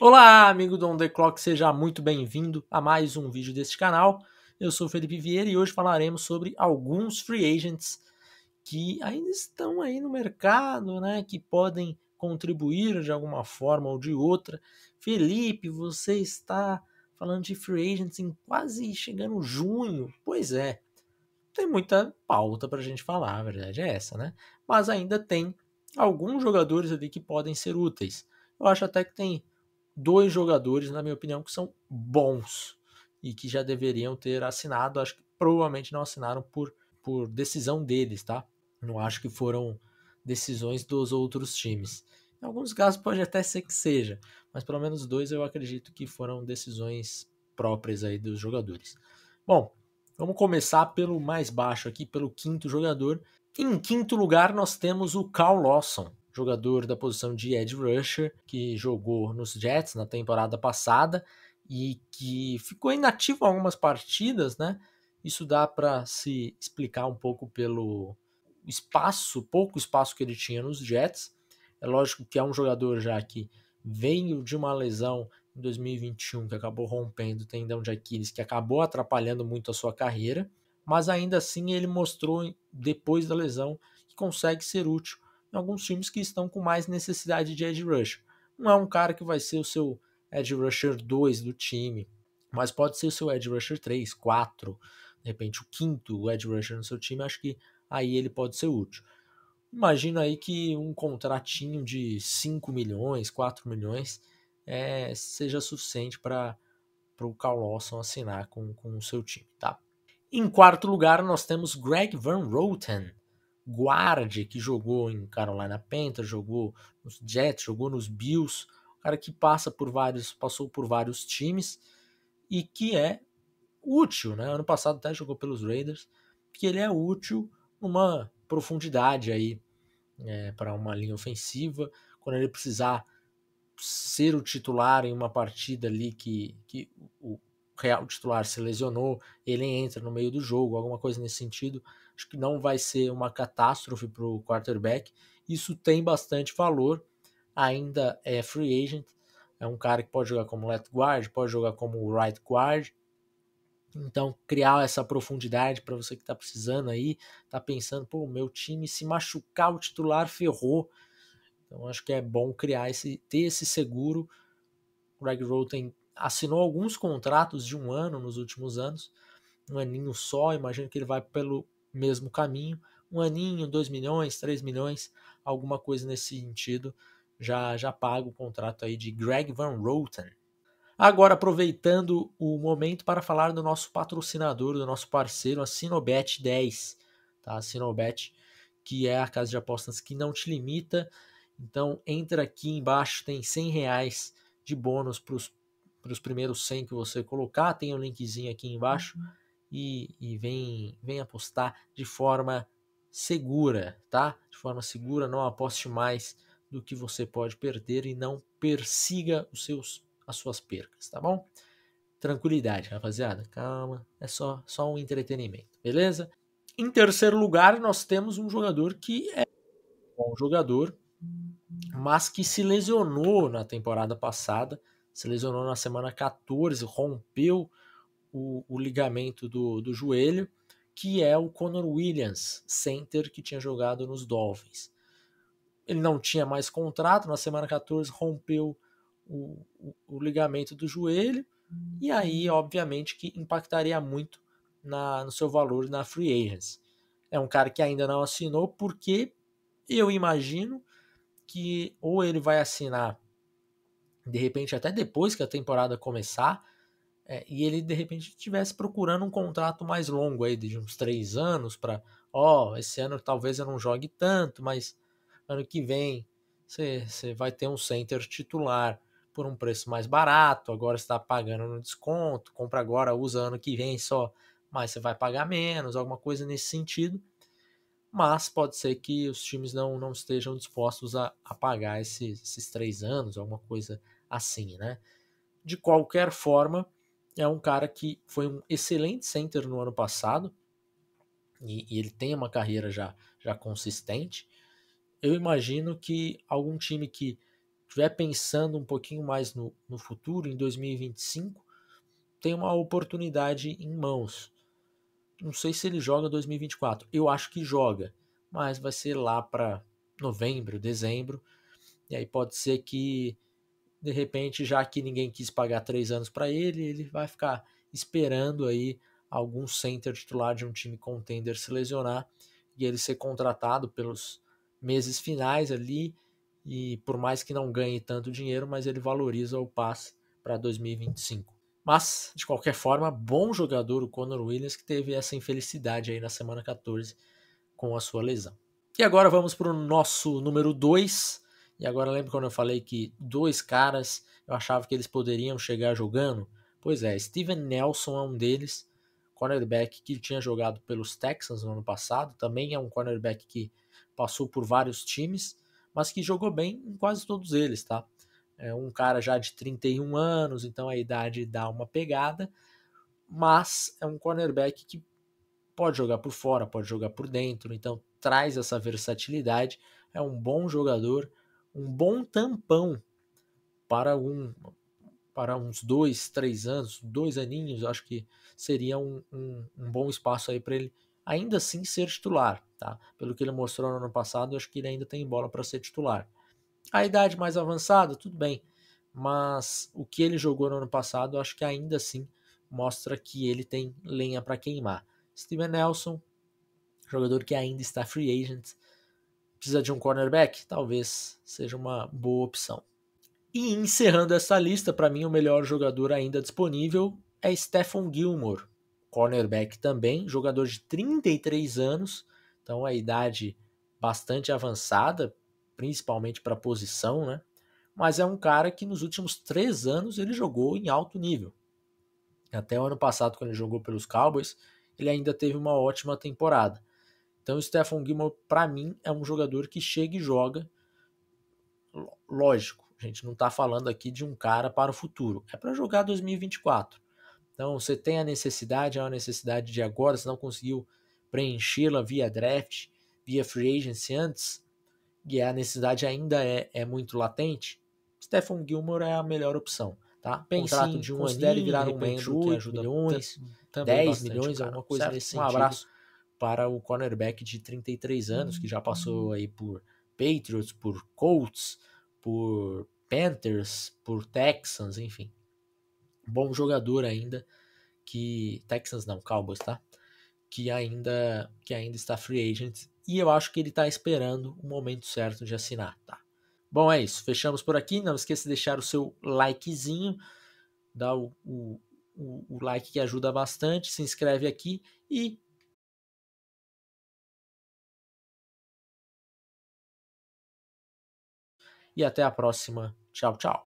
Olá, amigo do On The Clock, seja muito bem-vindo a mais um vídeo deste canal. Eu sou Felipe Vieira e hoje falaremos sobre alguns free agents que ainda estão aí no mercado, né, que podem contribuir de alguma forma ou de outra. Felipe, você está falando de free agents em quase chegando junho. Pois é, tem muita pauta para a gente falar, a verdade é essa, né? Mas ainda tem alguns jogadores ali que podem ser úteis. Eu acho até que tem dois jogadores, na minha opinião, que são bons e que já deveriam ter assinado. Acho que provavelmente não assinaram por, por decisão deles, tá? Não acho que foram decisões dos outros times. Em alguns casos pode até ser que seja, mas pelo menos dois eu acredito que foram decisões próprias aí dos jogadores. Bom, vamos começar pelo mais baixo aqui, pelo quinto jogador. Em quinto lugar nós temos o Carl Lawson, jogador da posição de Ed rusher, que jogou nos Jets na temporada passada e que ficou inativo algumas partidas, né? Isso dá para se explicar um pouco pelo espaço, pouco espaço que ele tinha nos Jets. É lógico que é um jogador já que veio de uma lesão em 2021 que acabou rompendo o tendão de Aquiles, que acabou atrapalhando muito a sua carreira, mas ainda assim ele mostrou depois da lesão que consegue ser útil em alguns times que estão com mais necessidade de edge rusher. Não é um cara que vai ser o seu edge rusher 2 do time, mas pode ser o seu edge rusher 3, 4, de repente o quinto edge rusher no seu time, acho que aí ele pode ser útil. Imagina aí que um contratinho de 5 milhões, 4 milhões é, seja suficiente para o Carl Lawson assinar com, com o seu time, tá? Em quarto lugar, nós temos Greg Van Roten, Guard que jogou em Carolina Panthers, jogou nos Jets, jogou nos Bills, um cara que passa por vários, passou por vários times e que é útil, né? Ano passado até jogou pelos Raiders, que ele é útil numa profundidade aí é, para uma linha ofensiva, quando ele precisar ser o titular em uma partida ali que, que o, real titular se lesionou, ele entra no meio do jogo, alguma coisa nesse sentido. Acho que não vai ser uma catástrofe para o quarterback. Isso tem bastante valor. Ainda é free agent, é um cara que pode jogar como left guard, pode jogar como right guard. Então, criar essa profundidade para você que está precisando aí, está pensando, pô, meu time se machucar o titular ferrou. Então, acho que é bom criar esse, ter esse seguro. O Greg Rowe tem assinou alguns contratos de um ano nos últimos anos, um aninho só, imagino que ele vai pelo mesmo caminho, um aninho, 2 milhões, 3 milhões, alguma coisa nesse sentido, já já paga o contrato aí de Greg Van Roten. Agora aproveitando o momento para falar do nosso patrocinador, do nosso parceiro, a Sinobet 10, tá? A Sinobet, que é a casa de apostas que não te limita. Então entra aqui embaixo, tem 100 reais de bônus para os para os primeiros 100 que você colocar. Tem o um linkzinho aqui embaixo uhum. e, e vem, vem apostar de forma segura, tá? De forma segura, não aposte mais do que você pode perder e não persiga os seus, as suas percas, tá bom? Tranquilidade, rapaziada, calma, é só, só um entretenimento, beleza? Em terceiro lugar, nós temos um jogador que é um bom jogador, mas que se lesionou na temporada passada se lesionou na semana 14, rompeu o, o ligamento do, do joelho, que é o Conor Williams, center que tinha jogado nos Dolphins. Ele não tinha mais contrato, na semana 14 rompeu o, o, o ligamento do joelho, e aí, obviamente, que impactaria muito na, no seu valor na free agency. É um cara que ainda não assinou, porque eu imagino que ou ele vai assinar de repente até depois que a temporada começar, é, e ele de repente estivesse procurando um contrato mais longo aí, de uns três anos, para ó, oh, esse ano talvez eu não jogue tanto, mas ano que vem você vai ter um center titular por um preço mais barato, agora está pagando no desconto, compra agora, usa ano que vem só, mas você vai pagar menos, alguma coisa nesse sentido mas pode ser que os times não, não estejam dispostos a, a pagar esses, esses três anos, alguma coisa assim, né? De qualquer forma, é um cara que foi um excelente center no ano passado e, e ele tem uma carreira já, já consistente. Eu imagino que algum time que estiver pensando um pouquinho mais no, no futuro, em 2025, tem uma oportunidade em mãos. Não sei se ele joga 2024. Eu acho que joga, mas vai ser lá para novembro, dezembro. E aí pode ser que, de repente, já que ninguém quis pagar três anos para ele, ele vai ficar esperando aí algum center titular de um time contender se lesionar e ele ser contratado pelos meses finais ali. E por mais que não ganhe tanto dinheiro, mas ele valoriza o passe para 2025. Mas, de qualquer forma, bom jogador o Conor Williams, que teve essa infelicidade aí na semana 14 com a sua lesão. E agora vamos para o nosso número 2. E agora lembra quando eu falei que dois caras eu achava que eles poderiam chegar jogando? Pois é, Steven Nelson é um deles, cornerback que tinha jogado pelos Texans no ano passado, também é um cornerback que passou por vários times, mas que jogou bem em quase todos eles, tá? é um cara já de 31 anos, então a idade dá uma pegada, mas é um cornerback que pode jogar por fora, pode jogar por dentro, então traz essa versatilidade, é um bom jogador, um bom tampão para um para uns dois, três anos, dois aninhos, acho que seria um, um, um bom espaço aí para ele ainda assim ser titular, tá? Pelo que ele mostrou no ano passado, acho que ele ainda tem bola para ser titular. A idade mais avançada, tudo bem, mas o que ele jogou no ano passado, acho que ainda assim mostra que ele tem lenha para queimar. Steven Nelson, jogador que ainda está free agent, precisa de um cornerback, talvez seja uma boa opção. E encerrando essa lista, para mim o melhor jogador ainda disponível é Stephon Gilmore, cornerback também, jogador de 33 anos, então a idade bastante avançada principalmente para posição, né? Mas é um cara que nos últimos três anos ele jogou em alto nível. Até o ano passado, quando ele jogou pelos Cowboys, ele ainda teve uma ótima temporada. Então, o Stefan Gilmore, para mim, é um jogador que chega e joga. Lógico, a gente não está falando aqui de um cara para o futuro, é para jogar 2024. Então, você tem a necessidade, é uma necessidade de agora, se não conseguiu preenchê-la via draft, via free agency antes, e a necessidade ainda é, é muito latente, Stephon Gilmore é a melhor opção. Tá? Pense Contrato de um aninho, virar um membro que ajuda milhões, 10 milhões, cara, alguma coisa certo? nesse sentido. Um abraço para o cornerback de 33 anos, que já uhum. passou aí por Patriots, por Colts, por Panthers, por Texans, enfim. Bom jogador ainda, que... Texans não, Cowboys, tá? Que ainda, que ainda está free agent e eu acho que ele está esperando o momento certo de assinar, tá? Bom, é isso. Fechamos por aqui. Não esqueça de deixar o seu likezinho, dá o, o, o like que ajuda bastante, se inscreve aqui e e até a próxima. Tchau, tchau.